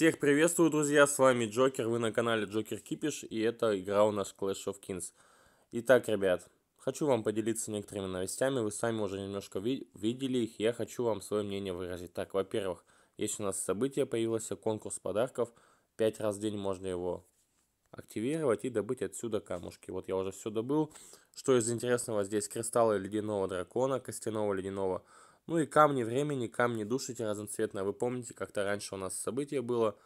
Всех приветствую, друзья, с вами Джокер, вы на канале Джокер Кипиш, и это игра у нас Clash of Kings. Итак, ребят, хочу вам поделиться некоторыми новостями, вы сами уже немножко ви видели их, я хочу вам свое мнение выразить. Так, во-первых, есть у нас событие, появилось, конкурс подарков, пять раз в день можно его активировать и добыть отсюда камушки. Вот я уже все добыл. Что из интересного здесь? Кристаллы ледяного дракона, костяного ледяного дракона ну и камни времени, камни эти разноцветные. Вы помните, как-то раньше у нас событие было.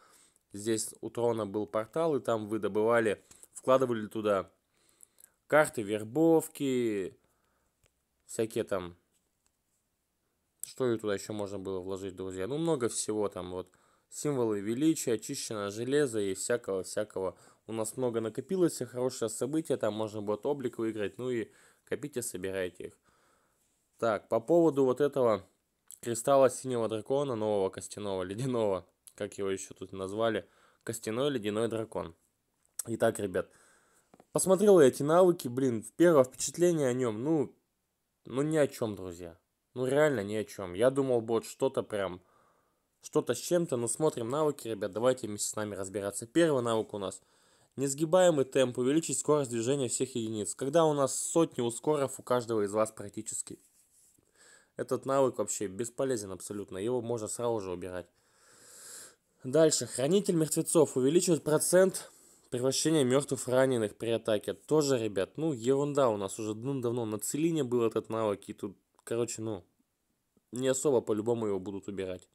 Здесь у трона был портал, и там вы добывали, вкладывали туда карты вербовки, всякие там... Что и туда еще можно было вложить, друзья? Ну, много всего там вот. Символы величия, очищенное железо и всякого-всякого. У нас много накопилось, и хорошее событие, там можно будет облик выиграть, ну и копите, собирайте их. Так, по поводу вот этого кристалла синего дракона, нового костяного, ледяного, как его еще тут назвали, костяной ледяной дракон. Итак, ребят, посмотрел я эти навыки, блин, первое впечатление о нем, ну, ну ни о чем, друзья. Ну реально ни о чем. Я думал, будет что-то прям, что-то с чем-то, но смотрим навыки, ребят, давайте вместе с нами разбираться. Первый навык у нас – Несгибаемый темп, увеличить скорость движения всех единиц. Когда у нас сотни ускоров у каждого из вас практически. Этот навык вообще бесполезен абсолютно, его можно сразу же убирать. Дальше. Хранитель мертвецов увеличивает процент превращения мертвых раненых при атаке. Тоже, ребят, ну ерунда у нас уже ну, давно на целине был этот навык, и тут, короче, ну, не особо по-любому его будут убирать.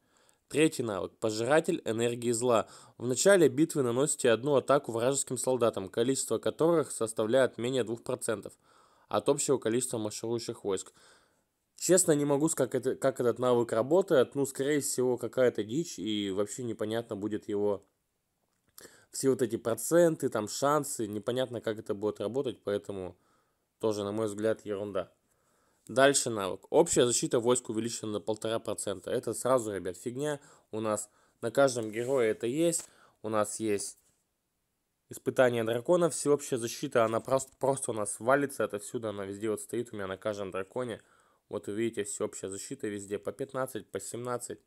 Третий навык. Пожиратель энергии зла. В начале битвы наносите одну атаку вражеским солдатам, количество которых составляет менее 2% от общего количества марширующих войск. Честно, не могу сказать, как, это, как этот навык работает. Ну, скорее всего, какая-то дичь, и вообще непонятно будет его все вот эти проценты, там шансы, непонятно, как это будет работать, поэтому тоже, на мой взгляд, ерунда. Дальше навык. Общая защита войск увеличена на полтора процента Это сразу, ребят, фигня. У нас на каждом герое это есть. У нас есть испытание дракона. Всеобщая защита, она просто, просто у нас валится отовсюду Она везде вот стоит у меня на каждом драконе. Вот вы видите, всеобщая защита везде по 15, по 17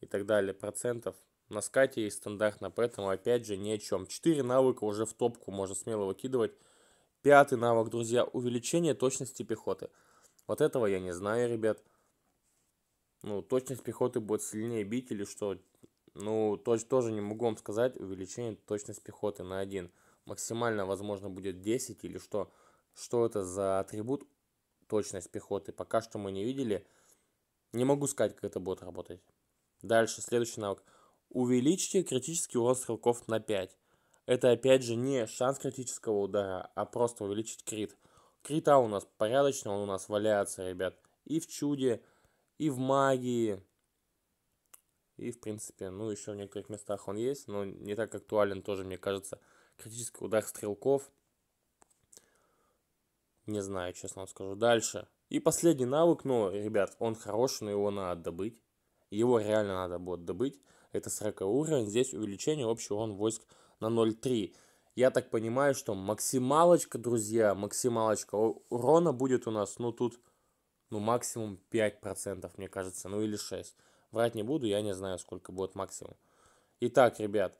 и так далее процентов. На скате есть стандартно, поэтому опять же ни о чем. 4 навыка уже в топку, можно смело выкидывать. Пятый навык, друзья, увеличение точности пехоты. Вот этого я не знаю, ребят. Ну, точность пехоты будет сильнее бить или что? Ну, тоже, тоже не могу вам сказать. Увеличение точность пехоты на 1. Максимально, возможно, будет 10 или что? Что это за атрибут точность пехоты. Пока что мы не видели. Не могу сказать, как это будет работать. Дальше, следующий навык. Увеличьте критический урон стрелков на 5. Это опять же не шанс критического удара, а просто увеличить крит. Крита у нас порядочно, он у нас валяется, ребят. И в чуде, и в магии. И, в принципе, ну, еще в некоторых местах он есть, но не так актуален тоже, мне кажется. Критический удар стрелков – не знаю, честно вам скажу. Дальше. И последний навык, но, ну, ребят, он хороший, но его надо добыть. Его реально надо будет добыть. Это 40 уровень. Здесь увеличение общего урон войск на 0,3. Я так понимаю, что максималочка, друзья, максималочка урона будет у нас, ну, тут, ну, максимум 5%, мне кажется, ну, или 6%. Врать не буду, я не знаю, сколько будет максимум. Итак, ребят,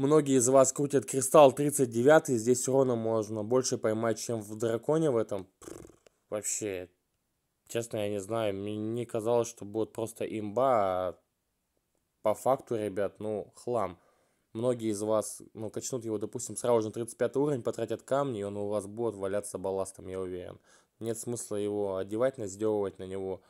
Многие из вас крутят кристалл 39, здесь урона можно больше поймать, чем в драконе в этом. Вообще, честно, я не знаю, мне казалось, что будет просто имба, а по факту, ребят, ну, хлам. Многие из вас, ну, качнут его, допустим, сразу же на 35 уровень, потратят камни, и он у вас будет валяться балластом, я уверен. Нет смысла его одевать, наздевывать на него.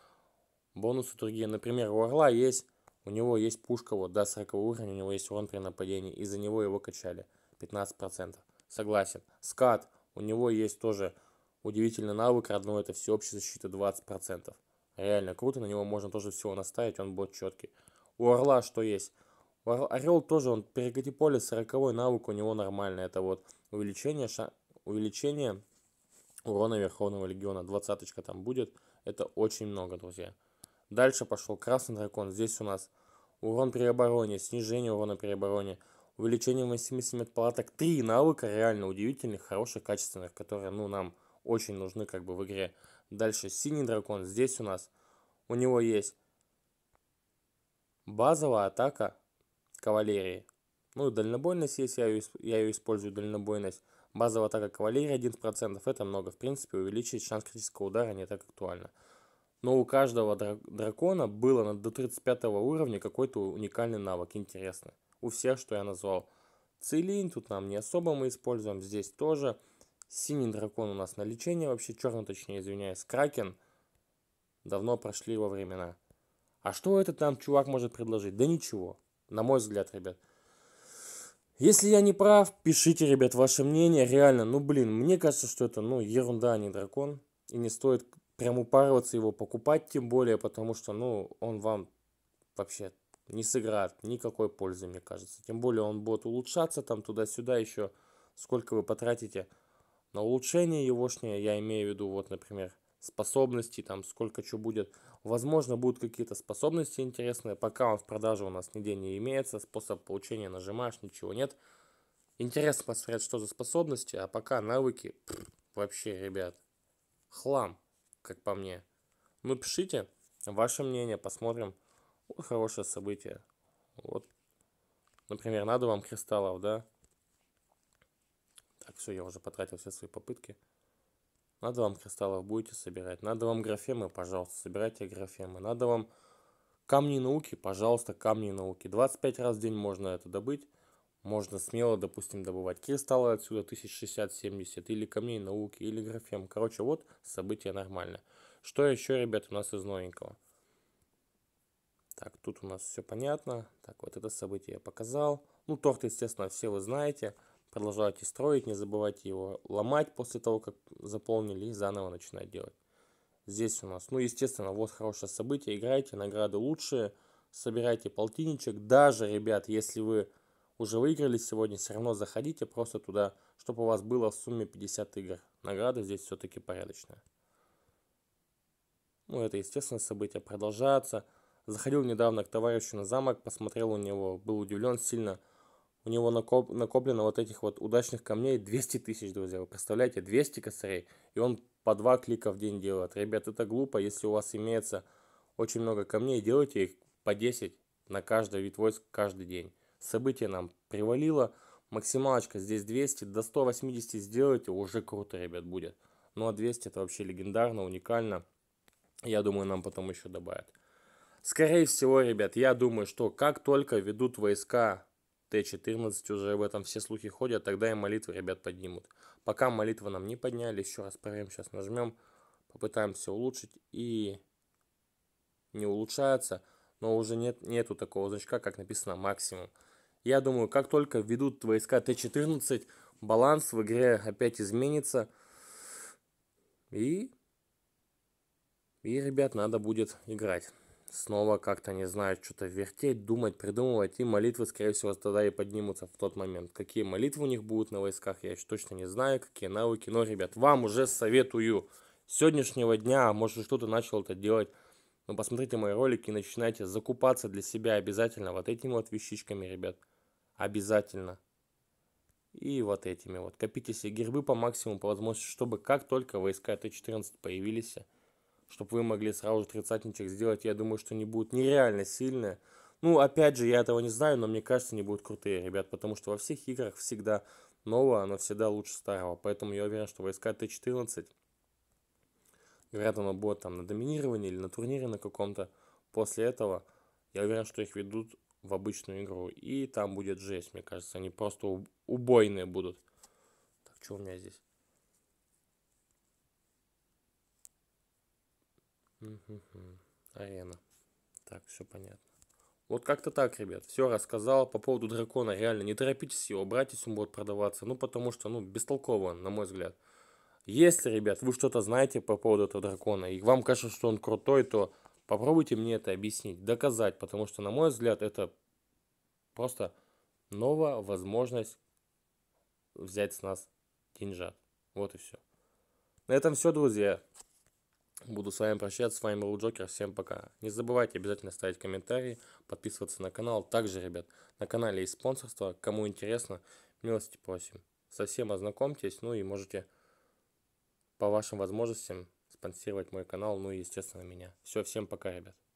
Бонусы другие, например, у Орла есть у него есть пушка вот до 40 уровня, у него есть урон при нападении, из-за него его качали 15%. Согласен. Скат, у него есть тоже удивительный навык, родной это всеобщая защита 20%. Реально круто, на него можно тоже всего наставить, он будет четкий. У Орла что есть? У Орел тоже, он перекати поле, 40 навык у него нормальный, это вот увеличение, ша... увеличение урона Верховного Легиона, 20 там будет, это очень много, друзья. Дальше пошел Красный Дракон, здесь у нас урон при обороне, снижение урона при обороне, увеличение выносимости медпалаток. Три навыка реально удивительных, хороших, качественных, которые, ну, нам очень нужны как бы в игре. Дальше синий дракон здесь у нас. У него есть базовая атака кавалерии. Ну, дальнобойность есть, я ее, я ее использую, дальнобойность. Базовая атака кавалерии 11%, это много. В принципе, увеличить шанс критического удара не так актуально. Но у каждого дракона было на до 35 уровня какой-то уникальный навык, интересно. У всех, что я назвал. Целин тут нам не особо мы используем, здесь тоже. Синий дракон у нас на лечение, вообще черный, точнее, извиняюсь, кракен. Давно прошли его времена. А что этот нам чувак может предложить? Да ничего, на мой взгляд, ребят. Если я не прав, пишите, ребят, ваше мнение. Реально, ну блин, мне кажется, что это, ну, ерунда, а не дракон. И не стоит прям упарываться его покупать, тем более, потому что, ну, он вам вообще не сыграет никакой пользы, мне кажется. Тем более он будет улучшаться там туда-сюда еще, сколько вы потратите на улучшение егошнее, я имею в виду, вот, например, способности, там сколько что будет. Возможно, будут какие-то способности интересные, пока он в продаже у нас нигде не имеется, способ получения нажимаешь, ничего нет. Интересно посмотреть, что за способности, а пока навыки, пфф, вообще, ребят, хлам как по мне. Ну, пишите ваше мнение, посмотрим. О, хорошее событие. Вот. Например, надо вам кристаллов, да? Так, все, я уже потратил все свои попытки. Надо вам кристаллов будете собирать. Надо вам графемы, пожалуйста, собирайте графемы. Надо вам камни науки, пожалуйста, камни науки. 25 раз в день можно это добыть можно смело, допустим, добывать кристаллы отсюда 1060-70, или камней науки, или графем. Короче, вот событие нормально. Что еще, ребят, у нас из новенького? Так, тут у нас все понятно. Так, вот это событие я показал. Ну, торт, естественно, все вы знаете. Продолжайте строить, не забывайте его ломать после того, как заполнили, и заново начинать делать. Здесь у нас, ну, естественно, вот хорошее событие. Играйте, награды лучшие. Собирайте полтинничек. Даже, ребят, если вы уже выиграли сегодня, все равно заходите просто туда, чтобы у вас было в сумме 50 игр. Награда здесь все-таки порядочная. Ну, это, естественно, события продолжаются. Заходил недавно к товарищу на замок, посмотрел у него, был удивлен сильно. У него накоп, накоплено вот этих вот удачных камней 200 тысяч, друзья. Вы представляете, 200 косарей. И он по два клика в день делает. Ребят, это глупо. Если у вас имеется очень много камней, делайте их по 10 на каждый вид войск каждый день событие нам привалило. Максималочка здесь 200, до 180 сделайте, уже круто, ребят, будет. Ну а 200 это вообще легендарно, уникально. Я думаю, нам потом еще добавят. Скорее всего, ребят, я думаю, что как только ведут войска Т-14, уже в этом все слухи ходят, тогда и молитвы, ребят, поднимут. Пока молитвы нам не подняли, еще раз проверим, сейчас нажмем, попытаемся улучшить и не улучшается, но уже нет, нету такого значка, как написано максимум. Я думаю, как только введут войска Т-14, баланс в игре опять изменится. И... И, ребят, надо будет играть. Снова как-то, не знаю, что-то вертеть, думать, придумывать. И молитвы, скорее всего, тогда и поднимутся в тот момент. Какие молитвы у них будут на войсках, я еще точно не знаю. Какие навыки. Но, ребят, вам уже советую с сегодняшнего дня, а может, что-то начал это делать. Но ну, посмотрите мои ролики и начинайте закупаться для себя обязательно вот этими вот вещичками, ребят обязательно. И вот этими вот. Копите себе гербы по максимуму, по возможности, чтобы как только войска Т-14 появились, чтобы вы могли сразу же тридцатничек сделать, я думаю, что они будут нереально сильные. Ну, опять же, я этого не знаю, но мне кажется, они будут крутые, ребят, потому что во всех играх всегда новое, оно всегда лучше старого. Поэтому я уверен, что войска Т-14, говорят, оно будет там на доминировании или на турнире на каком-то. После этого я уверен, что их ведут в обычную игру. И там будет жесть, мне кажется. Они просто убойные будут. Так, что у меня здесь? Арена. Так, все понятно. Вот как-то так, ребят. Все рассказал по поводу дракона. Реально, не торопитесь его брать, если он будет продаваться. Ну, потому что, ну, бестолково, на мой взгляд. Если, ребят, вы что-то знаете по поводу этого дракона, и вам кажется, что он крутой, то Попробуйте мне это объяснить, доказать, потому что, на мой взгляд, это просто новая возможность взять с нас деньжат. Вот и все. На этом все, друзья. Буду с вами прощаться. С вами был Джокер. Всем пока. Не забывайте обязательно ставить комментарии, подписываться на канал. Также, ребят, на канале есть спонсорство. Кому интересно, милости просим. Совсем ознакомьтесь, ну и можете по вашим возможностям спонсировать мой канал, ну и, естественно, меня. Все, всем пока, ребят.